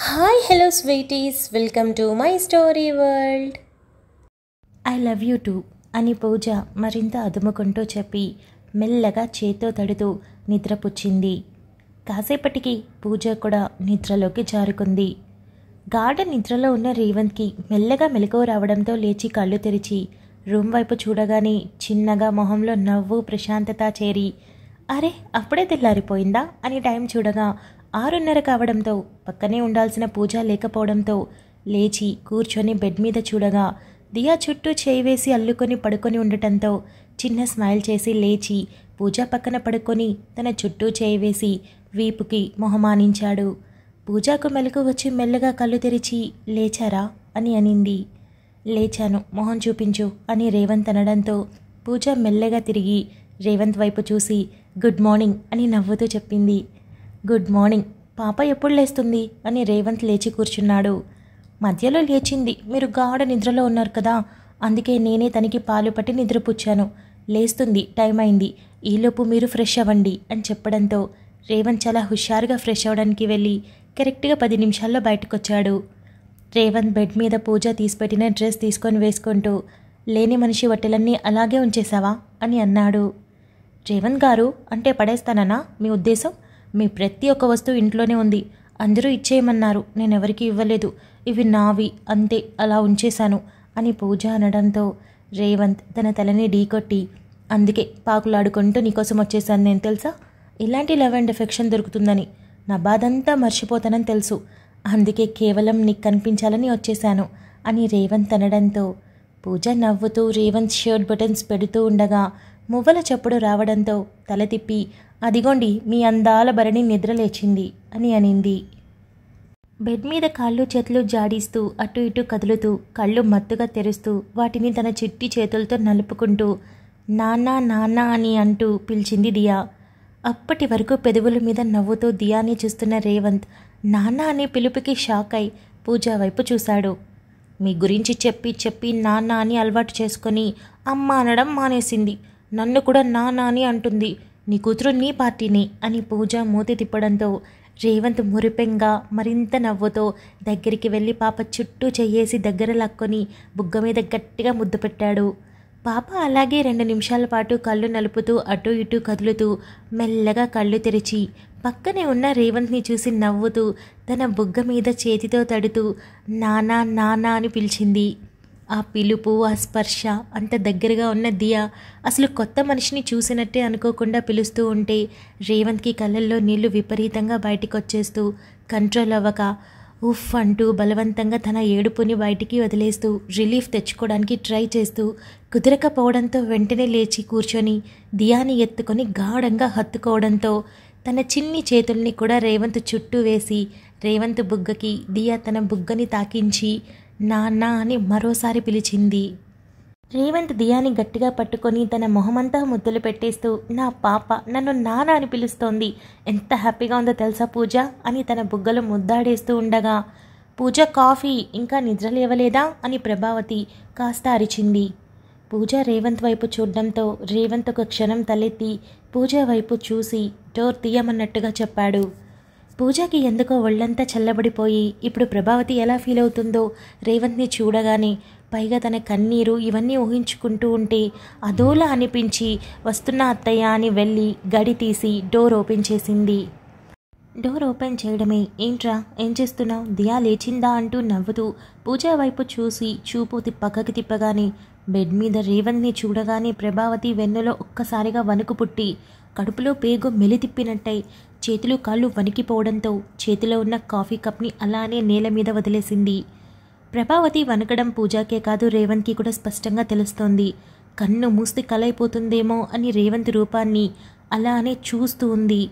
hi hello sweeties welcome to my story world I love you too అని పూజ మరింత అదుముకుంటూ చెప్పి మెల్లగా చేతో తడుతూ నిద్రపుచ్చింది కాసేపటికి పూజ కూడా నిద్రలోకి జారుకుంది గాఢ నిద్రలో ఉన్న రేవంత్కి మెల్లగా మెలకువ రావడంతో లేచి కళ్ళు తెరిచి రూమ్ వైపు చూడగానే చిన్నగా మొహంలో నవ్వు ప్రశాంతత చేరి అరే అప్పుడే తెల్లారిపోయిందా అని టైం చూడగా ఆరున్నర కావడంతో పక్కనే ఉండాల్సిన పూజ లేకపోవడంతో లేచి కూర్చొని బెడ్ మీద చూడగా దియా చుట్టూ చేయి వేసి అల్లుకొని పడుకొని ఉండటంతో చిన్న స్మైల్ చేసి లేచి పూజ పక్కన పడుకొని తన చుట్టూ చేయి వేసి వీపుకి మొహమానించాడు పూజాకు మెలకు వచ్చి మెల్లగా కళ్ళు తెరిచి లేచారా అని అనింది లేచాను మొహం చూపించు అని రేవంత్ అనడంతో పూజ మెల్లగా తిరిగి రేవంత్ వైపు చూసి గుడ్ మార్నింగ్ అని నవ్వుతూ చెప్పింది గుడ్ మార్నింగ్ పాప ఎప్పుడు లేస్తుంది అని రేవంత్ లేచి కూర్చున్నాడు మధ్యలో లేచింది మీరు గాఢ నిద్రలో ఉన్నారు కదా అందుకే నేనే తనకి పాలు పట్టి నిద్రపుచ్చాను లేస్తుంది టైం అయింది ఈలోపు మీరు ఫ్రెష్ అవ్వండి అని చెప్పడంతో రేవంత్ చాలా హుషారుగా ఫ్రెష్ అవ్వడానికి వెళ్ళి కరెక్ట్గా పది నిమిషాల్లో బయటకొచ్చాడు రేవంత్ బెడ్ మీద పూజ తీసిపెట్టిన డ్రెస్ తీసుకొని వేసుకుంటూ లేని మనిషి వట్టెలన్నీ అలాగే ఉంచేశావా అని అన్నాడు రేవంత్ గారు అంటే పడేస్తానన్నా మీ ఉద్దేశం మీ ప్రతి ఒక్క వస్తువు ఇంట్లోనే ఉంది అందరూ ఇచ్చేయమన్నారు నేనెవరికి ఇవ్వలేదు ఇవి నావి అంతే అలా ఉంచేశాను అని పూజ అనడంతో రేవంత్ తన తలని ఢీకొట్టి అందుకే పాకులాడుకుంటూ నీకోసం వచ్చేసాను నేను తెలుసా ఇలాంటి లవ్ అండ్ ఎఫెక్షన్ దొరుకుతుందని నా బాధంతా మర్చిపోతానని తెలుసు అందుకే కేవలం నీకు కనిపించాలని వచ్చేశాను అని రేవంత్ అనడంతో పూజ నవ్వుతూ రేవంత్ షర్ట్ బటన్స్ పెడుతూ ఉండగా మువ్వల చప్పుడు రావడంతో తల తిప్పి అదిగోండి మీ అందాల భరణి నిద్రలేచింది అని అనింది బెడ్ మీద కాళ్ళు చేతులు జాడిస్తూ అటు ఇటు కదులుతూ కళ్ళు మత్తుగా తెరుస్తూ వాటిని తన చిట్టి చేతులతో నలుపుకుంటూ నానా నానా అని అంటూ పిలిచింది దియా అప్పటి వరకు పెదవుల మీద నవ్వుతూ దియాని చూస్తున్న రేవంత్ నానా అనే పిలుపుకి షాక్ అయి పూజా వైపు చూశాడు మీ గురించి చెప్పి చెప్పి నానా అని అలవాటు చేసుకొని అమ్మ అనడం మానేసింది నన్ను కూడా నానా అని అంటుంది నీ కూతురు నీ పార్టీని అని పూజ మూతి తిప్పడంతో రేవంత్ మురిపెంగా మరింత నవ్వుతో దగ్గరికి వెళ్ళి పాప చుట్టూ చెయ్యేసి దగ్గర లాక్కొని బుగ్గ మీద గట్టిగా ముద్దు పెట్టాడు పాప అలాగే రెండు నిమిషాల పాటు కళ్ళు నలుపుతూ అటు ఇటు కదులుతూ మెల్లగా కళ్ళు తెరిచి పక్కనే ఉన్న రేవంత్ని చూసి నవ్వుతూ తన బుగ్గ మీద చేతితో తడుతూ నానా నానా అని పిలిచింది ఆ పిలుపు ఆ స్పర్శ అంత దగ్గరగా ఉన్న దియా అసలు కొత్త మనిషిని చూసినట్టే అనుకోకుండా పిలుస్తూ ఉంటే రేవంత్కి కళ్ళల్లో నీళ్లు విపరీతంగా బయటికి వచ్చేస్తూ కంట్రోల్ అవ్వక ఉఫ్ అంటూ బలవంతంగా తన ఏడుపుని బయటికి వదిలేస్తూ రిలీఫ్ తెచ్చుకోవడానికి ట్రై చేస్తూ కుదరకపోవడంతో వెంటనే లేచి కూర్చొని దియాని ఎత్తుకొని గాఢంగా హత్తుకోవడంతో తన చిన్ని చేతుల్ని కూడా రేవంత్ చుట్టూ వేసి రేవంత్ బుగ్గకి దియా తన బుగ్గని తాకించి నాన్న అని మరోసారి పిలిచింది రేవంత్ దియాని గట్టిగా పట్టుకొని తన మొహమంతా ముద్దులు పెట్టేస్తూ నా పాప నన్ను నాన్న అని పిలుస్తోంది ఎంత హ్యాపీగా ఉందో తెలుసా పూజ అని తన బుగ్గలు ముద్దాడేస్తూ ఉండగా పూజ కాఫీ ఇంకా నిద్ర లేవలేదా అని ప్రభావతి కాస్త అరిచింది పూజ రేవంత్ వైపు చూడడంతో రేవంత్ ఒక క్షణం తలెత్తి పూజ వైపు చూసి డోర్ తీయమన్నట్టుగా చెప్పాడు పూజకి ఎందుకో ఒళ్ళంతా చల్లబడిపోయి ఇప్పుడు ప్రభావతి ఎలా ఫీల్ అవుతుందో రేవంత్ని చూడగానే పైగా తన కన్నీరు ఇవన్నీ ఊహించుకుంటూ ఉంటే అదోలా అనిపించి వస్తున్న అత్తయ్య అని వెళ్ళి గడి తీసి డోర్ ఓపెన్ చేసింది డోర్ ఓపెన్ చేయడమే ఏంట్రా ఏం చేస్తున్నావు దియా లేచిందా అంటూ నవ్వుతూ పూజ వైపు చూసి చూపు తిప్పకకి తిప్పగానే బెడ్ మీద రేవంత్ని చూడగానే ప్రభావతి వెన్నులో ఒక్కసారిగా వణుకు పుట్టి కడుపులో పేగు మెలితిప్పినట్టయి చేతులు కాళ్ళు వణికిపోవడంతో చేతిలో ఉన్న కాఫీ కప్ని అలానే నేల మీద వదిలేసింది ప్రభావతి వణకడం పూజాకే కాదు రేవంత్కి కూడా స్పష్టంగా తెలుస్తోంది కన్ను మూస్తి కలైపోతుందేమో అని రేవంత్ రూపాన్ని అలానే చూస్తూ ఉంది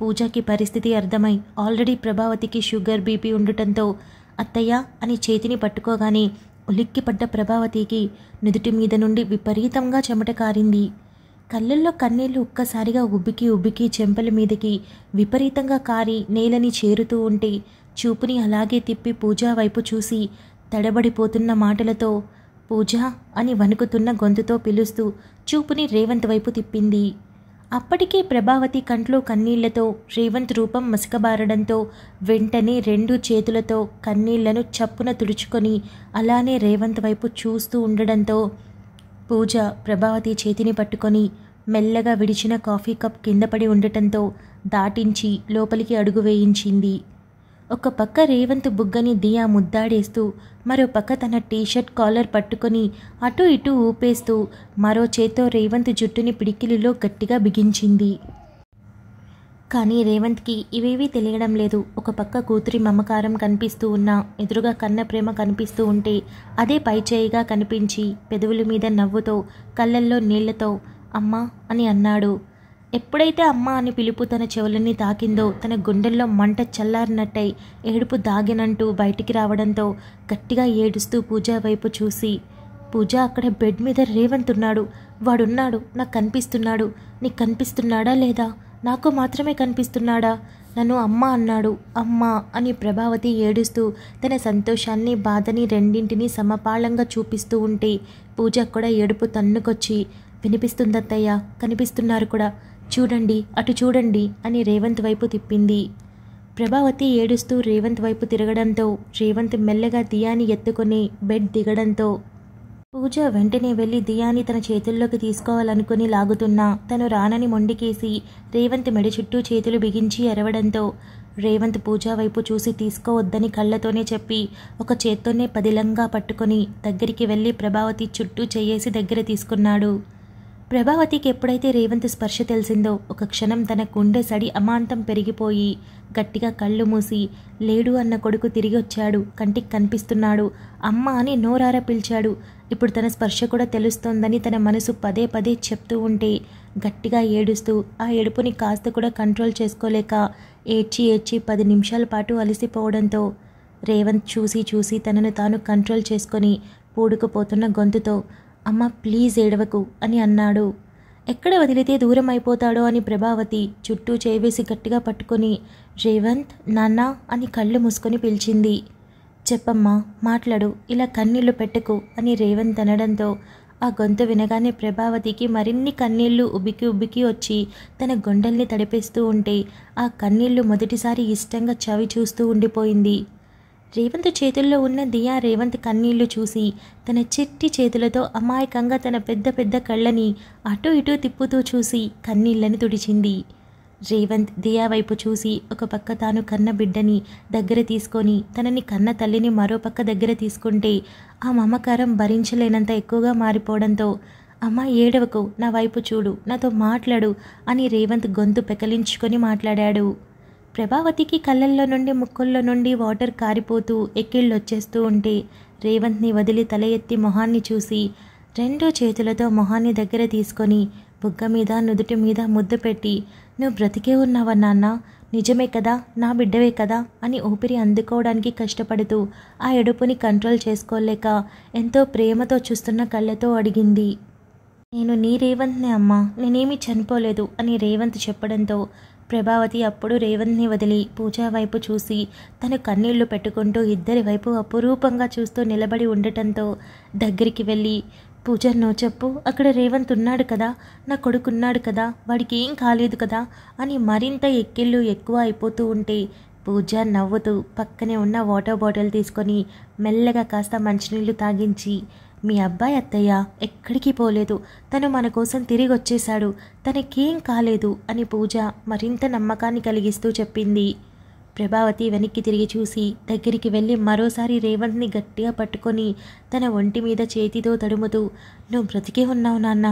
పూజాకి పరిస్థితి అర్థమై ఆల్రెడీ ప్రభావతికి షుగర్ బీపీ ఉండటంతో అత్తయ్య అని చేతిని పట్టుకోగానే ఉలిక్కిపడ్డ ప్రభావతికి నుదుటి మీద నుండి విపరీతంగా చెమట కారింది కళ్ళల్లో కన్నీళ్లు ఒక్కసారిగా ఉబ్బికి ఉబ్బికి చెంపల మీదకి విపరీతంగా కారి నేలని చేరుతూ ఉంటే చూపుని అలాగే తిప్పి పూజా వైపు చూసి తడబడిపోతున్న మాటలతో పూజ అని వణుకుతున్న గొంతుతో పిలుస్తూ చూపుని రేవంత్ వైపు తిప్పింది అప్పటికే ప్రభావతి కంట్లో కన్నీళ్లతో రేవంత్ రూపం మసకబారడంతో వెంటనే రెండు చేతులతో కన్నీళ్లను చప్పున తుడుచుకొని అలానే రేవంత్ వైపు చూస్తూ ఉండడంతో పూజ ప్రభావతి చేతిని పట్టుకొని మెల్లగా విడిచిన కాఫీ కప్ కింద పడి ఉండటంతో దాటించి లోపలికి అడుగు వేయించింది ఒక పక్క రేవంత్ బుగ్గని దియా ముద్దాడేస్తూ మరో పక్క తన టీషర్ట్ కాలర్ పట్టుకొని అటు ఇటు ఊపేస్తూ మరో చేతో రేవంత్ జుట్టుని పిడికిలిలో గట్టిగా బిగించింది కానీ రేవంత్కి ఇవేవీ తెలియడం లేదు ఒక పక్క కూతురి మమకారం కనిపిస్తూ ఉన్నా ఎదురుగా కన్న ప్రేమ కనిపిస్తూ ఉంటే అదే పైచేయిగా కనిపించి పెదవుల మీద నవ్వుతో కళ్ళల్లో నీళ్లతో అమ్మా అని అన్నాడు ఎప్పుడైతే అమ్మ అని పిలుపు తన చెవులన్నీ తాకిందో తన గుండెల్లో మంట చల్లారినట్టై ఏడుపు దాగినంటూ బయటికి రావడంతో గట్టిగా ఏడుస్తూ పూజ వైపు చూసి పూజ అక్కడ బెడ్ మీద ఉన్నాడు వాడున్నాడు నాకు కనిపిస్తున్నాడు నీకు కనిపిస్తున్నాడా లేదా నాకు మాత్రమే కనిపిస్తున్నాడా నన్ను అమ్మ అన్నాడు అమ్మ అని ప్రభావతి ఏడుస్తూ తన సంతోషాన్ని బాధని రెండింటినీ సమపాళంగా చూపిస్తూ ఉంటే పూజ కూడా ఏడుపు తన్నుకొచ్చి వినిపిస్తుందత్తయ్య కనిపిస్తున్నారు కూడా చూడండి అటు చూడండి అని రేవంత్ వైపు తిప్పింది ప్రభావతి ఏడుస్తూ రేవంత్ వైపు తిరగడంతో రేవంత్ మెల్లగా దియాని ఎత్తుకొని బెడ్ దిగడంతో పూజ వెంటనే వెళ్లి దియాని తన చేతుల్లోకి తీసుకోవాలనుకుని లాగుతున్నా తను రానని మొండికేసి రేవంత్ మెడ చుట్టూ చేతులు బిగించి ఎరవడంతో రేవంత్ పూజ వైపు చూసి తీసుకోవద్దని కళ్ళతోనే చెప్పి ఒక చేత్తోనే పదిలంగా పట్టుకొని దగ్గరికి వెళ్ళి ప్రభావతి చుట్టూ చేయేసి దగ్గర తీసుకున్నాడు ప్రభావతికి ఎప్పుడైతే రేవంత్ స్పర్శ తెలిసిందో ఒక క్షణం తన గుండె సడి అమాంతం పెరిగిపోయి గట్టిగా కళ్ళు మూసి లేడు అన్న కొడుకు తిరిగి వచ్చాడు కంటికి కనిపిస్తున్నాడు అమ్మ అని నోరార పిలిచాడు ఇప్పుడు తన స్పర్శ కూడా తెలుస్తోందని తన మనసు పదే పదే చెప్తూ ఉంటే గట్టిగా ఏడుస్తూ ఆ ఏడుపుని కాస్త కూడా కంట్రోల్ చేసుకోలేక ఏడ్చి ఏడ్చి పది నిమిషాల పాటు అలసిపోవడంతో రేవంత్ చూసి చూసి తనను తాను కంట్రోల్ చేసుకొని పూడుకుపోతున్న గొంతుతో అమ్మ ప్లీజ్ ఏడవకు అని అన్నాడు ఎక్కడ వదిలితే దూరం అయిపోతాడో అని ప్రభావతి చుట్టూ చేవేసి గట్టిగా పట్టుకొని రేవంత్ నాన్న అని కళ్ళు మూసుకొని పిలిచింది చెప్పమ్మా మాట్లాడు ఇలా కన్నీళ్లు పెట్టకు అని రేవంత్ అనడంతో ఆ గొంతు వినగానే ప్రభావతికి మరిన్ని కన్నీళ్లు ఉబ్బికి ఉబ్బికి వచ్చి తన గుండెల్ని తడిపేస్తూ ఉంటే ఆ కన్నీళ్లు మొదటిసారి ఇష్టంగా చవి చూస్తూ ఉండిపోయింది రేవంత్ చేతుల్లో ఉన్న దియా రేవంత్ కన్నీళ్లు చూసి తన చెట్టి చేతులతో అమాయకంగా తన పెద్ద పెద్ద కళ్ళని అటూ ఇటూ తిప్పుతూ చూసి కన్నీళ్లను తుడిచింది రేవంత్ దియా వైపు చూసి ఒక పక్క తాను కన్న బిడ్డని దగ్గర తీసుకొని తనని కన్న తల్లిని మరో పక్క దగ్గర తీసుకుంటే ఆ మమకారం భరించలేనంత ఎక్కువగా మారిపోవడంతో అమ్మ ఏడవకు నా వైపు చూడు నాతో మాట్లాడు అని రేవంత్ గొంతు పెకలించుకొని మాట్లాడాడు ప్రభావతికి కళ్ళల్లో నుండి ముక్కుల్లో నుండి వాటర్ కారిపోతూ ఎక్కిళ్ళొచ్చేస్తూ ఉంటే రేవంత్ని వదిలి తల ఎత్తి మొహాన్ని చూసి రెండు చేతులతో మొహాన్ని దగ్గర తీసుకొని బుగ్గ మీద నుదుటి మీద ముద్దు పెట్టి నువ్వు బ్రతికే ఉన్నావా నాన్న నిజమే కదా నా బిడ్డవే కదా అని ఊపిరి అందుకోవడానికి కష్టపడుతూ ఆ ఎడుపుని కంట్రోల్ చేసుకోలేక ఎంతో ప్రేమతో చూస్తున్న కళ్ళతో అడిగింది నేను నీ రేవంత్నే అమ్మా నేనేమీ చనిపోలేదు అని రేవంత్ చెప్పడంతో ప్రభావతి అప్పుడు రేవంత్ని వదిలి పూజా వైపు చూసి తను కన్నీళ్లు పెట్టుకుంటూ ఇద్దరి వైపు అపురూపంగా చూస్తూ నిలబడి ఉండటంతో దగ్గరికి వెళ్ళి పూజ నో చెప్పు అక్కడ రేవంత్ ఉన్నాడు కదా నా కొడుకున్నాడు కదా వాడికి ఏం కాలేదు కదా అని మరింత ఎక్కిళ్ళు ఎక్కువ అయిపోతూ ఉంటే పూజ నవ్వుతూ పక్కనే ఉన్న వాటర్ బాటిల్ తీసుకొని మెల్లగా కాస్త మంచినీళ్ళు తాగించి మీ అబ్బాయి అత్తయ్య ఎక్కడికి పోలేదు తను మన కోసం తిరిగి వచ్చేశాడు తనకేం కాలేదు అని పూజ మరింత నమ్మకాన్ని కలిగిస్తూ చెప్పింది ప్రభావతి వెనక్కి తిరిగి చూసి దగ్గరికి వెళ్ళి మరోసారి రేవంత్ని గట్టిగా పట్టుకొని తన ఒంటి మీద చేతితో తడుముతూ నువ్వు బ్రతికే ఉన్నావు నాన్న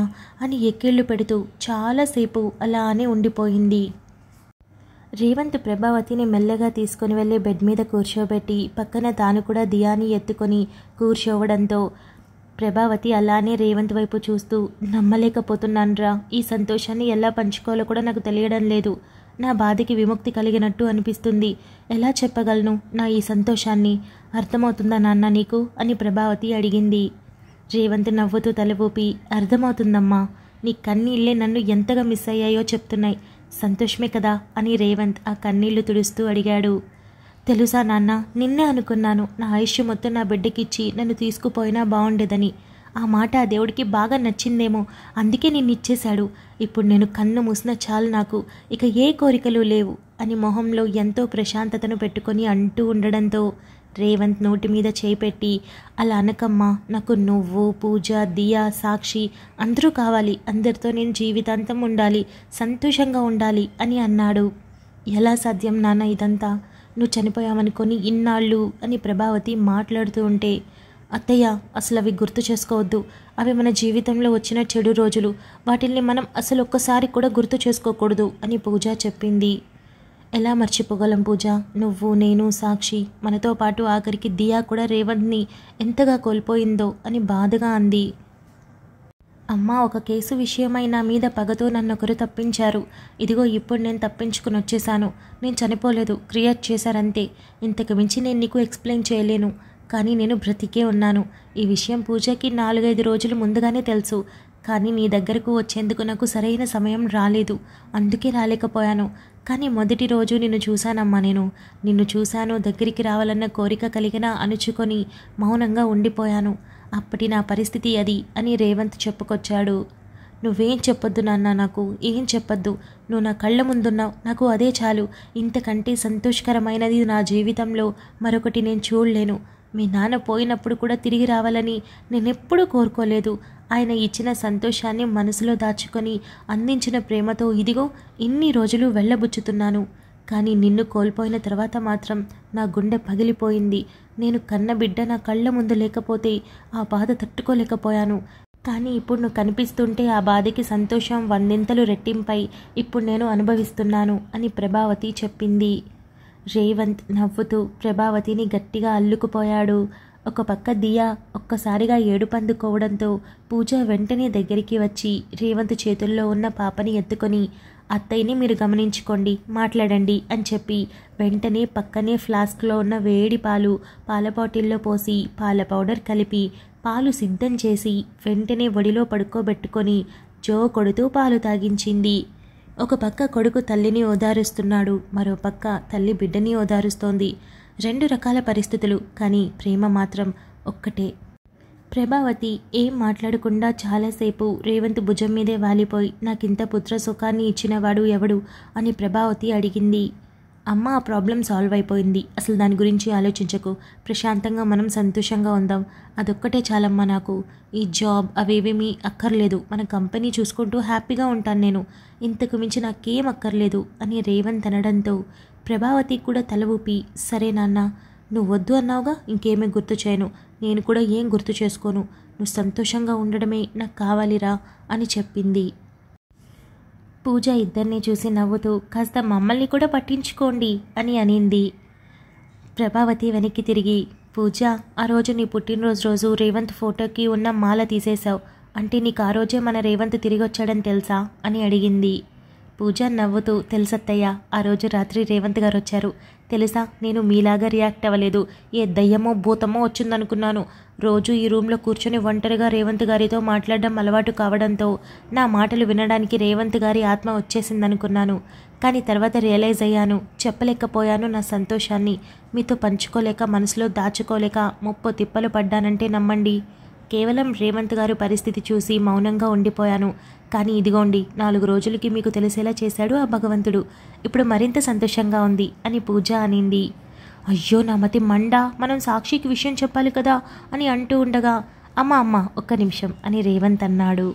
అని ఎక్కిళ్ళు పెడుతూ చాలాసేపు అలానే ఉండిపోయింది రేవంత్ ప్రభావతిని మెల్లగా తీసుకుని వెళ్ళి బెడ్ మీద కూర్చోబెట్టి పక్కన తాను కూడా దియాని ఎత్తుకొని కూర్చోవడంతో ప్రభావతి అలానే రేవంత్ వైపు చూస్తూ నమ్మలేకపోతున్నానురా ఈ సంతోషాన్ని ఎలా పంచుకోవాలో కూడా నాకు తెలియడం లేదు నా బాధకి విముక్తి కలిగినట్టు అనిపిస్తుంది ఎలా చెప్పగలను నా ఈ సంతోషాన్ని అర్థమవుతుందా నాన్న నీకు అని ప్రభావతి అడిగింది రేవంత్ నవ్వుతూ తలవూపి అర్థమవుతుందమ్మా నీ కన్నీళ్ళే నన్ను ఎంతగా మిస్ అయ్యాయో చెప్తున్నాయి సంతోషమే కదా అని రేవంత్ ఆ కన్నీళ్లు తుడుస్తూ అడిగాడు తెలుసా నాన్న నిన్నే అనుకున్నాను నా ఆయుష్ మొత్తం నా బిడ్డకిచ్చి నన్ను తీసుకుపోయినా బాగుండేదని ఆ మాట ఆ దేవుడికి బాగా నచ్చిందేమో అందుకే నిన్ను ఇచ్చేశాడు ఇప్పుడు నేను కన్ను మూసిన చాలు నాకు ఇక ఏ కోరికలు లేవు అని మొహంలో ఎంతో ప్రశాంతతను పెట్టుకొని అంటూ ఉండడంతో రేవంత్ నోటి మీద చేపెట్టి అలా అనకమ్మా నాకు నువ్వు పూజ దియా సాక్షి అందరూ కావాలి అందరితో నేను జీవితాంతం ఉండాలి సంతోషంగా ఉండాలి అని అన్నాడు ఎలా సాధ్యం నాన్న ఇదంతా నువ్వు చనిపోయావనుకొని ఇన్నాళ్ళు అని ప్రభావతి మాట్లాడుతూ ఉంటే అత్తయ్య అసలు అవి గుర్తు చేసుకోవద్దు అవి మన జీవితంలో వచ్చిన చెడు రోజులు వాటిల్ని మనం అసలు ఒక్కసారి కూడా గుర్తు చేసుకోకూడదు అని పూజ చెప్పింది ఎలా మర్చిపోగలం పూజ నువ్వు నేను సాక్షి మనతో పాటు ఆఖరికి దియా కూడా రేవంత్ని ఎంతగా కోల్పోయిందో అని బాధగా అంది అమ్మ ఒక కేసు విషయమై నా మీద పగతో నన్నొకరు తప్పించారు ఇదిగో ఇప్పుడు నేను తప్పించుకుని వచ్చేసాను నేను చనిపోలేదు క్రియేట్ చేశారంతే ఇంతకు మించి నేను నీకు ఎక్స్ప్లెయిన్ చేయలేను కానీ నేను బ్రతికే ఉన్నాను ఈ విషయం పూజకి నాలుగైదు రోజులు ముందుగానే తెలుసు కానీ నీ దగ్గరకు వచ్చేందుకు నాకు సరైన సమయం రాలేదు అందుకే రాలేకపోయాను కానీ మొదటి రోజు నిన్ను చూశానమ్మా నేను నిన్ను చూశాను దగ్గరికి రావాలన్న కోరిక కలిగిన అణుచుకొని మౌనంగా ఉండిపోయాను అప్పటి నా పరిస్థితి అది అని రేవంత్ చెప్పుకొచ్చాడు నువ్వేం చెప్పొద్దు నాన్న నాకు ఏం చెప్పొద్దు నువ్వు నా కళ్ళ ముందున్నావు నాకు అదే చాలు ఇంతకంటే సంతోషకరమైనది నా జీవితంలో మరొకటి నేను చూడలేను మీ నాన్న పోయినప్పుడు కూడా తిరిగి రావాలని నేనెప్పుడూ కోరుకోలేదు ఆయన ఇచ్చిన సంతోషాన్ని మనసులో దాచుకొని అందించిన ప్రేమతో ఇదిగో ఇన్ని రోజులు వెళ్ళబుచ్చుతున్నాను కానీ నిన్ను కోల్పోయిన తర్వాత మాత్రం నా గుండె పగిలిపోయింది నేను కన్న బిడ్డ నా కళ్ళ ముందు లేకపోతే ఆ బాధ తట్టుకోలేకపోయాను కానీ ఇప్పుడు నువ్వు కనిపిస్తుంటే ఆ బాధకి సంతోషం వందింతలు రెట్టింపై ఇప్పుడు నేను అనుభవిస్తున్నాను అని ప్రభావతి చెప్పింది రేవంత్ నవ్వుతూ ప్రభావతిని గట్టిగా అల్లుకుపోయాడు ఒక పక్క దియా ఒక్కసారిగా ఏడుపందుకోవడంతో పూజ వెంటనే దగ్గరికి వచ్చి రేవంత్ చేతుల్లో ఉన్న పాపని ఎత్తుకొని అత్తయ్యని మీరు గమనించుకోండి మాట్లాడండి అని చెప్పి వెంటనే పక్కనే ఫ్లాస్క్లో ఉన్న వేడి పాలు పాల బాటిల్లో పోసి పాల పౌడర్ కలిపి పాలు సిద్ధం చేసి వెంటనే ఒడిలో పడుకోబెట్టుకొని జో కొడుతూ పాలు తాగించింది ఒక పక్క కొడుకు తల్లిని ఓదారుస్తున్నాడు మరో పక్క తల్లి బిడ్డని ఓదారుస్తోంది రెండు రకాల పరిస్థితులు కానీ ప్రేమ మాత్రం ఒక్కటే ప్రభావతి ఏం మాట్లాడకుండా చాలాసేపు రేవంత్ భుజం మీదే వాలిపోయి నాకింత పుత్ర సుఖాన్ని ఇచ్చినవాడు ఎవడు అని ప్రభావతి అడిగింది అమ్మ ఆ ప్రాబ్లం సాల్వ్ అయిపోయింది అసలు దాని గురించి ఆలోచించకు ప్రశాంతంగా మనం సంతోషంగా ఉందాం అదొక్కటే చాలమ్మా నాకు ఈ జాబ్ అవేవేమీ అక్కర్లేదు మన కంపెనీ చూసుకుంటూ హ్యాపీగా ఉంటాను నేను ఇంతకు మించి నాకేం అక్కర్లేదు అని రేవంత్ అనడంతో ప్రభావతి కూడా తల ఊపి సరే నాన్న నువ్వు వద్దు అన్నావుగా ఇంకేమీ గుర్తు చేయను నేను కూడా ఏం గుర్తు చేసుకోను నువ్వు సంతోషంగా ఉండడమే నాకు కావాలిరా అని చెప్పింది పూజ ఇద్దరిని చూసి నవ్వుతూ కాస్త మమ్మల్ని కూడా పట్టించుకోండి అని అనింది ప్రభావతి వెనక్కి తిరిగి పూజ ఆ రోజు నీ పుట్టినరోజు రోజు రేవంత్ ఫోటోకి ఉన్న మాల తీసేశావు అంటే నీకు ఆ రోజే మన రేవంత్ తిరిగి వచ్చాడని తెలుసా అని అడిగింది పూజ నవ్వుతూ తెలుసత్తయ్య ఆ రోజు రాత్రి రేవంత్ గారు వచ్చారు తెలుసా నేను మీలాగా రియాక్ట్ అవ్వలేదు ఏ దయ్యమో భూతమో వచ్చిందనుకున్నాను రోజు ఈ రూమ్లో కూర్చొని ఒంటరిగా రేవంత్ గారితో మాట్లాడడం అలవాటు కావడంతో నా మాటలు వినడానికి రేవంత్ గారి ఆత్మ వచ్చేసిందనుకున్నాను కానీ తర్వాత రియలైజ్ అయ్యాను చెప్పలేకపోయాను నా సంతోషాన్ని మీతో పంచుకోలేక మనసులో దాచుకోలేక ముప్పో తిప్పలు పడ్డానంటే నమ్మండి కేవలం రేవంత్ గారు పరిస్థితి చూసి మౌనంగా ఉండిపోయాను కానీ ఇదిగోండి నాలుగు రోజులకి మీకు తెలిసేలా చేశాడు ఆ భగవంతుడు ఇప్పుడు మరింత సంతోషంగా ఉంది అని పూజ అనింది అయ్యో నా మతి మండా మనం సాక్షికి విషయం చెప్పాలి కదా అని అంటూ ఉండగా అమ్మ అమ్మ ఒక్క నిమిషం అని రేవంత్ అన్నాడు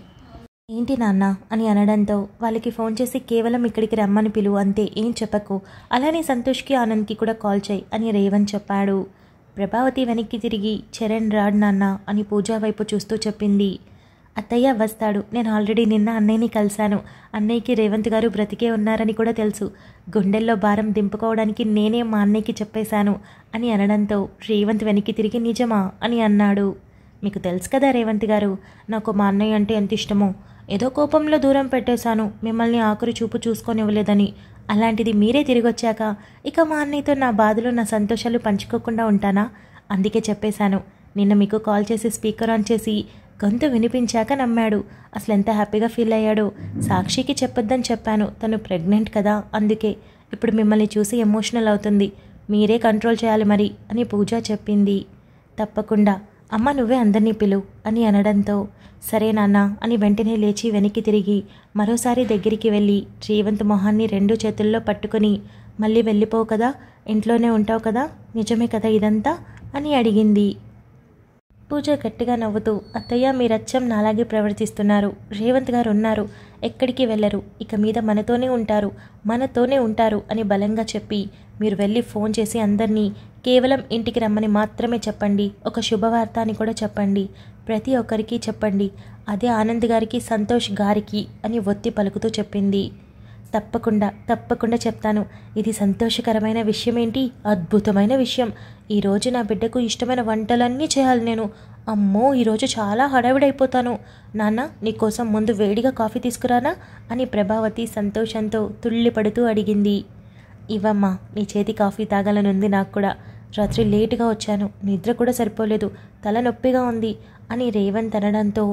ఏంటి నాన్న అని అనడంతో వాళ్ళకి ఫోన్ చేసి కేవలం ఇక్కడికి రమ్మని పిలువు అంతే ఏం చెప్పకు అలానే సంతోష్కి ఆనంద్కి కూడా కాల్ చేయి అని రేవంత్ చెప్పాడు ప్రభావతి వెనక్కి తిరిగి చరణ్ రాడ్ నాన్న అని పూజా వైపు చూస్తూ చెప్పింది అత్తయ్య వస్తాడు నేను ఆల్రెడీ నిన్న అన్నయ్యని కలిశాను అన్నయ్యకి రేవంత్ గారు బ్రతికే ఉన్నారని కూడా తెలుసు గుండెల్లో భారం దింపుకోవడానికి నేనే మా అన్నయ్యకి చెప్పేశాను అని అనడంతో రేవంత్ వెనక్కి తిరిగి నిజమా అని అన్నాడు మీకు తెలుసు కదా రేవంత్ గారు నాకు మా అన్నయ్య అంటే ఎంత ఇష్టమో ఏదో కోపంలో దూరం పెట్టేశాను మిమ్మల్ని ఆకురు చూపు చూసుకొనివ్వలేదని అలాంటిది మీరే తిరిగొచ్చాక ఇక మా అన్నయ్యతో నా బాధలు నా సంతోషాలు పంచుకోకుండా ఉంటానా అందుకే చెప్పేశాను నిన్న మీకు కాల్ చేసి స్పీకర్ ఆన్ చేసి గొంతు వినిపించాక నమ్మాడు అసలు ఎంత హ్యాపీగా ఫీల్ అయ్యాడో సాక్షికి చెప్పొద్దని చెప్పాను తను ప్రెగ్నెంట్ కదా అందుకే ఇప్పుడు మిమ్మల్ని చూసి ఎమోషనల్ అవుతుంది మీరే కంట్రోల్ చేయాలి మరి అని పూజ చెప్పింది తప్పకుండా అమ్మ నువ్వే అందరినీ పిలు అని అనడంతో సరే నాన్న అని వెంటనే లేచి వెనక్కి తిరిగి మరోసారి దగ్గరికి వెళ్ళి శ్రీవంత్ మొహాన్ని రెండు చేతుల్లో పట్టుకుని మళ్ళీ వెళ్ళిపోవు కదా ఇంట్లోనే ఉంటావు కదా నిజమే కదా ఇదంతా అని అడిగింది పూజ గట్టిగా నవ్వుతూ అత్తయ్య మీరచ్చం నాలాగే ప్రవర్తిస్తున్నారు రేవంత్ గారు ఉన్నారు ఎక్కడికి వెళ్ళరు ఇక మీద మనతోనే ఉంటారు మనతోనే ఉంటారు అని బలంగా చెప్పి మీరు వెళ్ళి ఫోన్ చేసి అందరినీ కేవలం ఇంటికి రమ్మని మాత్రమే చెప్పండి ఒక శుభవార్త అని కూడా చెప్పండి ప్రతి ఒక్కరికి చెప్పండి అదే ఆనంద్ గారికి సంతోష్ గారికి అని ఒత్తి పలుకుతూ చెప్పింది తప్పకుండా తప్పకుండా చెప్తాను ఇది సంతోషకరమైన విషయం ఏంటి అద్భుతమైన విషయం ఈరోజు నా బిడ్డకు ఇష్టమైన వంటలన్నీ చేయాలి నేను అమ్మో ఈరోజు చాలా హడావిడైపోతాను నాన్న నీకోసం ముందు వేడిగా కాఫీ తీసుకురానా అని ప్రభావతి సంతోషంతో తుళ్ళిపడుతూ అడిగింది ఇవమ్మా నీ చేతి కాఫీ తాగాలనుంది నాకు కూడా రాత్రి లేటుగా వచ్చాను నిద్ర కూడా సరిపోలేదు తలనొప్పిగా ఉంది అని రేవంత్ అనడంతో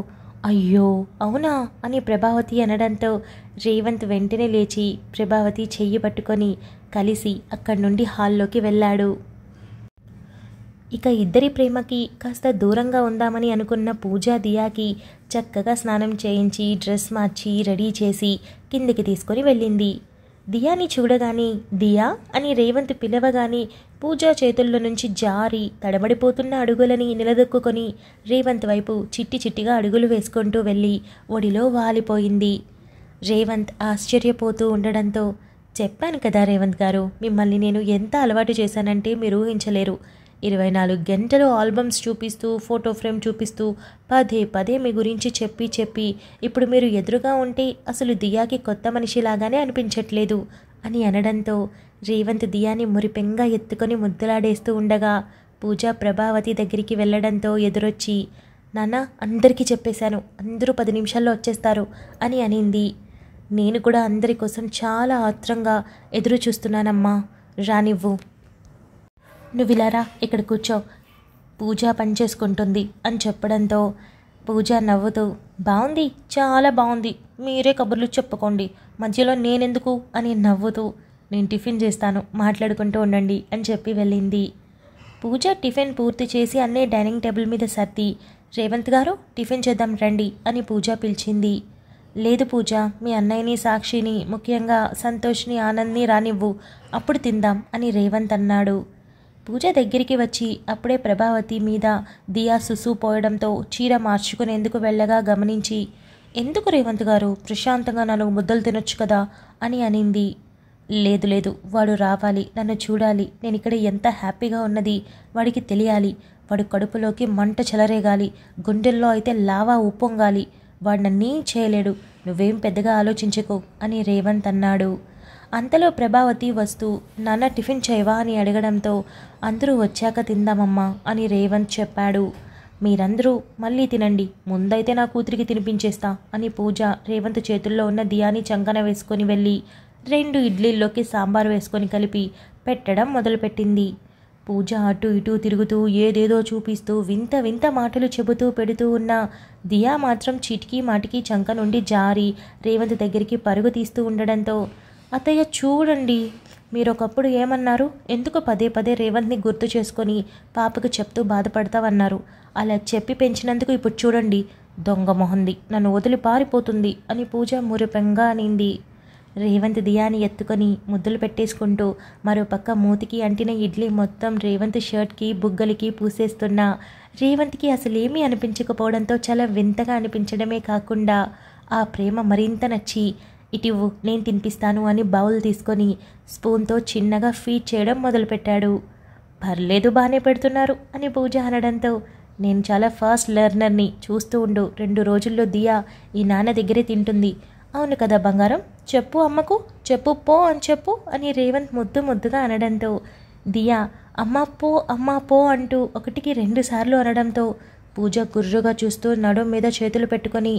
అయ్యో అవునా అని ప్రభావతి అనడంతో రేవంత్ వెంటనే లేచి ప్రభావతి చెయ్యి పట్టుకొని కలిసి అక్కడి నుండి హాల్లోకి వెళ్ళాడు ఇక ఇద్దరి ప్రేమకి కాస్త దూరంగా ఉందామని అనుకున్న పూజా దియాకి చక్కగా స్నానం చేయించి డ్రెస్ మార్చి రెడీ చేసి కిందికి తీసుకొని వెళ్ళింది దియాని చూడగాని దియా అని రేవంత్ పిలవగాని పూజా చేతుల్లో నుంచి జారి తడబడిపోతున్న అడుగులని నిలదొక్కుని రేవంత్ వైపు చిట్టి చిట్టిగా అడుగులు వేసుకుంటూ వెళ్ళి ఒడిలో వాలిపోయింది రేవంత్ ఆశ్చర్యపోతూ ఉండడంతో చెప్పాను కదా రేవంత్ గారు మిమ్మల్ని నేను ఎంత అలవాటు చేశానంటే మీరు ఊహించలేరు ఇరవై నాలుగు గంటలు ఆల్బమ్స్ చూపిస్తూ ఫోటో ఫ్రేమ్ చూపిస్తూ పదే పదే మీ గురించి చెప్పి చెప్పి ఇప్పుడు మీరు ఎదురుగా ఉంటే అసలు దియాకి కొత్త మనిషిలాగానే అనిపించట్లేదు అని అనడంతో రేవంత్ దియాని మురిపెంగా ఎత్తుకొని ముద్దులాడేస్తూ ఉండగా పూజా ప్రభావతి దగ్గరికి వెళ్ళడంతో ఎదురొచ్చి నాన్న అందరికీ చెప్పేశాను అందరూ పది నిమిషాల్లో వచ్చేస్తారు అని అనింది నేను కూడా అందరి కోసం చాలా ఆత్రంగా ఎదురు చూస్తున్నానమ్మా రానివ్వు నువ్వు ఇలారా ఇక్కడ కూర్చో పూజ పని చేసుకుంటుంది అని చెప్పడంతో పూజ నవ్వుతూ బాగుంది చాలా బాగుంది మీరే కబుర్లు చెప్పుకోండి మధ్యలో నేనెందుకు అని నవ్వుతూ నేను టిఫిన్ చేస్తాను మాట్లాడుకుంటూ ఉండండి అని చెప్పి వెళ్ళింది పూజ టిఫిన్ పూర్తి చేసి అన్నే డైనింగ్ టేబుల్ మీద సర్ది రేవంత్ గారు టిఫిన్ చేద్దాం రండి అని పూజ పిలిచింది లేదు పూజ మీ అన్నయ్యని సాక్షిని ముఖ్యంగా సంతోష్ని ఆనంద్ని రానివ్వు అప్పుడు తిందాం అని రేవంత్ అన్నాడు పూజ దగ్గరికి వచ్చి అప్పుడే ప్రభావతి మీద దియా సుసు పోయడంతో చీర మార్చుకునేందుకు వెళ్ళగా గమనించి ఎందుకు రేవంత్ గారు ప్రశాంతంగా నన్ను ముద్దలు తినొచ్చు కదా అని అనింది లేదు లేదు వాడు రావాలి నన్ను చూడాలి నేను ఇక్కడ ఎంత హ్యాపీగా ఉన్నది వాడికి తెలియాలి వాడు కడుపులోకి మంట చెలరేగాలి గుండెల్లో అయితే లావా ఉప్పొంగాలి వాడు నన్నీ చేయలేడు నువ్వేం పెద్దగా ఆలోచించకు అని రేవంత్ అన్నాడు అంతలో ప్రభావతి వస్తూ నాన్న టిఫిన్ చేయవా అని అడగడంతో అందరూ వచ్చాక తిందామమ్మా అని రేవంత్ చెప్పాడు మీరందరూ మళ్ళీ తినండి ముందైతే నా కూతురికి తినిపించేస్తా అని పూజ రేవంత్ చేతుల్లో ఉన్న దియాని చంకన వేసుకొని వెళ్ళి రెండు ఇడ్లీల్లోకి సాంబార్ వేసుకొని కలిపి పెట్టడం మొదలుపెట్టింది పూజ అటు ఇటు తిరుగుతూ ఏదేదో చూపిస్తూ వింత వింత మాటలు చెబుతూ పెడుతూ ఉన్న దియా మాత్రం చిటికీ మాటికి చంక నుండి జారి రేవంత్ దగ్గరికి పరుగు తీస్తూ ఉండడంతో అత్తయ్య చూడండి మీరు ఒకప్పుడు ఏమన్నారు ఎందుకు పదే పదే రేవంత్ని గుర్తు చేసుకొని పాపకు చెప్తూ బాధపడతావన్నారు అలా చెప్పి పెంచినందుకు ఇప్పుడు చూడండి దొంగ మొహంది నన్ను వదిలి పారిపోతుంది అని పూజ మురిపెంగా అనింది రేవంత్ దియాని ఎత్తుకొని ముద్దులు పెట్టేసుకుంటూ మరోపక్క మూతికి అంటిన ఇడ్లీ మొత్తం రేవంత్ షర్ట్కి బుగ్గలకి పూసేస్తున్నా రేవంత్కి అసలేమీ అనిపించకపోవడంతో చాలా వింతగా అనిపించడమే కాకుండా ఆ ప్రేమ మరింత నచ్చి ఇటివ్వు నేను తినిపిస్తాను అని బౌల్ తీసుకొని స్పూన్తో చిన్నగా ఫీడ్ చేయడం మొదలుపెట్టాడు పర్లేదు బాగానే పెడుతున్నారు అని పూజ అనడంతో నేను చాలా ఫాస్ట్ లెర్నర్ని చూస్తూ ఉండు రెండు రోజుల్లో దియా ఈ నాన్న దగ్గరే తింటుంది అవును కదా బంగారం చెప్పు అమ్మకు చెప్పు పో అని చెప్పు అని రేవంత్ ముద్దు ముద్దుగా అనడంతో దియా అమ్మ పో అమ్మ పో అంటూ ఒకటికి రెండుసార్లు అనడంతో పూజ గుర్రుగా చూస్తూ నడుం మీద చేతులు పెట్టుకొని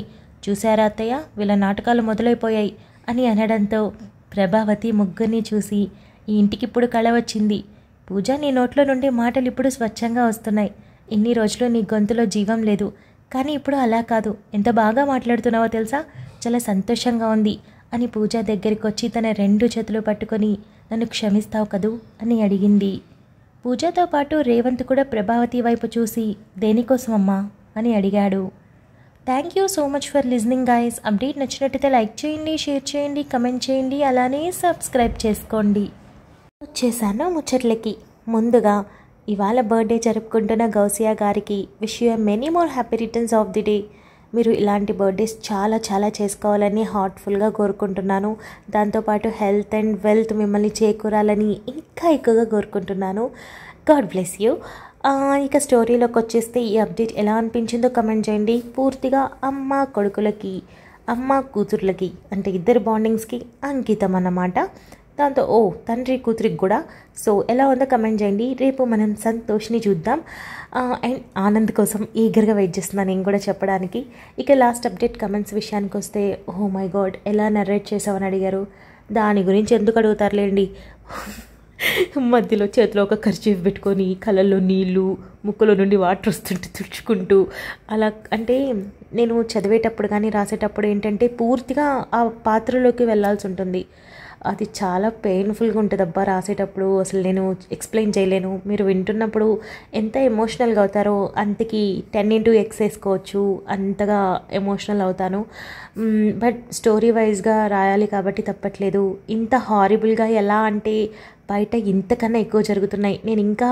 చూశారా అత్తయ్య వీళ్ళ నాటకాలు మొదలైపోయాయి అని అనడంతో ప్రభావతి ముగ్గురిని చూసి ఈ ఇప్పుడు కళ వచ్చింది పూజ నీ నోట్లో నుండి మాటలు ఇప్పుడు స్వచ్ఛంగా వస్తున్నాయి ఇన్ని రోజులు నీ గొంతులో జీవం లేదు కానీ ఇప్పుడు అలా కాదు ఎంత బాగా మాట్లాడుతున్నావో తెలుసా చాలా సంతోషంగా ఉంది అని పూజ దగ్గరికి వచ్చి తన రెండు చేతులు పట్టుకొని నన్ను క్షమిస్తావు కదూ అని అడిగింది పూజతో పాటు రేవంత్ కూడా ప్రభావతి వైపు చూసి దేనికోసమమ్మా అని అడిగాడు thank you so much for listening guys update నచ్చినట్టయితే లైక్ చేయండి షేర్ చేయండి కమెంట్ చేయండి అలానే సబ్స్క్రైబ్ చేసుకోండి వచ్చేసాను ముచ్చట్లకి ముందుగా ఇవాళ బర్త్డే జరుపుకుంటున్న గౌసియా గారికి wish you many more happy returns of the day మీరు ఇలాంటి బర్త్డేస్ చాలా చాలా చేసుకోవాలని హార్ట్ఫుల్గా కోరుకుంటున్నాను దాంతోపాటు హెల్త్ అండ్ వెల్త్ మిమ్మల్ని చేకూరాలని ఇంకా ఎక్కువగా కోరుకుంటున్నాను గాడ్ బ్లెస్ యూ ఇక స్టోరీలోకి వచ్చేస్తే ఈ అప్డేట్ ఎలా అనిపించిందో కమెంట్ చేయండి పూర్తిగా అమ్మ కొడుకులకి అమ్మ కూతుర్లకి అంటే ఇద్దరు బాండింగ్స్కి అంకితం అన్నమాట దాంతో ఓ తండ్రి కూతురికి కూడా సో ఎలా ఉందో కమెంట్ చేయండి రేపు మనం సంతోష్ని చూద్దాం అండ్ ఆనంద్ కోసం ఈగర్గా వెయిట్ చేస్తున్నాను నేను కూడా చెప్పడానికి ఇక లాస్ట్ అప్డేట్ కమెంట్స్ విషయానికి వస్తే ఓ మై గాడ్ ఎలా నర్రేట్ చేసావని అడిగారు దాని గురించి ఎందుకు అడుగుతారులేండి మధ్యలో చేతిలో ఒక ఖర్చీఫ్ పెట్టుకొని కళ్ళల్లో నీళ్ళు ముక్కులో నుండి వాటర్ వస్తుంటే తుడుచుకుంటూ అలా అంటే నేను చదివేటప్పుడు కానీ రాసేటప్పుడు ఏంటంటే పూర్తిగా ఆ పాత్రలోకి వెళ్ళాల్సి ఉంటుంది అది చాలా పెయిన్ఫుల్గా ఉంటుంది అబ్బా రాసేటప్పుడు అసలు నేను ఎక్స్ప్లెయిన్ చేయలేను మీరు వింటున్నప్పుడు ఎంత ఎమోషనల్గా అవుతారో అంతకి టెన్ ఇంటూ ఎక్స్ వేసుకోవచ్చు అంతగా ఎమోషనల్ అవుతాను బట్ స్టోరీ వైజ్గా రాయాలి కాబట్టి తప్పట్లేదు ఇంత హారిబుల్గా ఎలా అంటే బయట ఇంతకన్నా ఎక్కువ జరుగుతున్నాయి నేను ఇంకా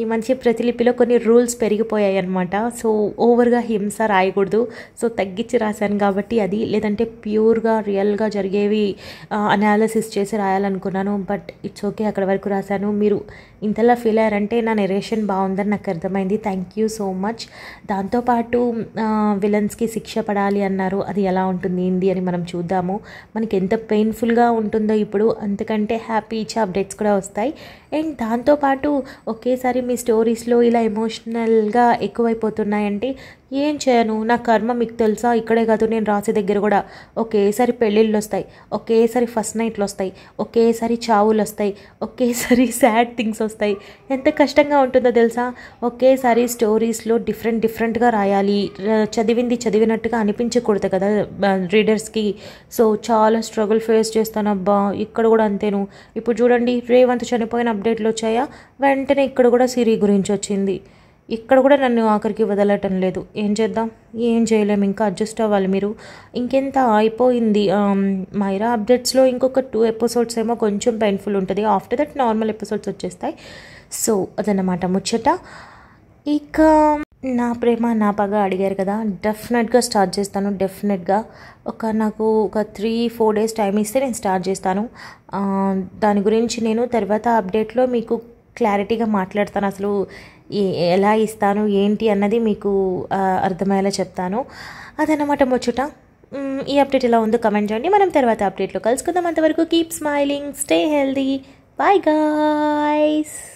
ఈ మంచి ప్రతిలిపిలో కొన్ని రూల్స్ పెరిగిపోయాయి అనమాట సో ఓవర్గా హింస రాయకూడదు సో తగ్గించి రాశాను కాబట్టి అది లేదంటే ప్యూర్గా రియల్గా జరిగేవి అనాలిసిస్ చేసి రాయాలనుకున్నాను బట్ ఇట్స్ ఓకే అక్కడ వరకు రాశాను మీరు ఇంతలా ఫీల్ అయ్యారంటే నా నెరేషన్ బాగుందని నాకు అర్థమైంది థ్యాంక్ యూ సో మచ్ దాంతోపాటు విలన్స్కి శిక్ష పడాలి అన్నారు అది ఎలా ఉంటుంది ఏంది అని మనం చూద్దాము మనకి ఎంత పెయిన్ఫుల్గా ఉంటుందో ఇప్పుడు అంతకంటే హ్యాపీ ఇచ్చే అప్డేట్స్ కూడా వస్తాయి అండ్ దాంతోపాటు ఒకేసారి మీ స్టోరీస్లో ఇలా ఎమోషనల్గా ఎక్కువైపోతున్నాయంటే ఏం చేయను నా కర్మ మీకు తెలుసా ఇక్కడే కాదు నేను రాసే దగ్గర కూడా ఒకేసారి పెళ్ళిళ్ళు వస్తాయి ఒకేసారి ఫస్ట్ నైట్లు వస్తాయి ఒకేసారి చావులు వస్తాయి ఒకేసారి సాడ్ థింగ్స్ వస్తాయి ఎంత కష్టంగా ఉంటుందో తెలుసా ఒకేసారి స్టోరీస్లో డిఫరెంట్ డిఫరెంట్గా రాయాలి చదివింది చదివినట్టుగా అనిపించకూడదు కదా రీడర్స్కి సో చాలా స్ట్రగుల్ ఫేస్ చేస్తాను అబ్బా ఇక్కడ కూడా అంతేను ఇప్పుడు చూడండి రేవంత్ చనిపోయిన అప్డేట్లు వచ్చాయా వెంటనే ఇక్కడ కూడా సిరి గురించి వచ్చింది ఇక్కడ కూడా నన్ను ఆఖరికి వదలటం లేదు ఏం చేద్దాం ఏం చేయలేము ఇంకా అడ్జస్ట్ అవ్వాలి మీరు ఇంకెంత అయిపోయింది మైరా అప్డేట్స్లో ఇంకొక టూ ఎపిసోడ్స్ ఏమో కొంచెం పెయిన్ఫుల్ ఉంటుంది ఆఫ్టర్ దట్ నార్మల్ ఎపిసోడ్స్ వచ్చేస్తాయి సో అదన్నమాట ముచ్చట ఇక నా ప్రేమ నా పగ అడిగారు కదా డెఫినెట్గా స్టార్ట్ చేస్తాను డెఫినెట్గా ఒక నాకు ఒక త్రీ ఫోర్ డేస్ టైం ఇస్తే నేను స్టార్ట్ చేస్తాను దాని గురించి నేను తర్వాత అప్డేట్లో మీకు క్లారిటీగా మాట్లాడతాను అసలు ఎలా ఇస్తాను ఏంటి అన్నది మీకు అర్థమయ్యేలా చెప్తాను అదనమాట ముచ్చుట ఈ అప్డేట్ ఎలా ఉందో కమెంట్ చేయండి మనం తర్వాత అప్డేట్లో కలుసుకుందాం అంతవరకు keep smiling stay healthy bye guys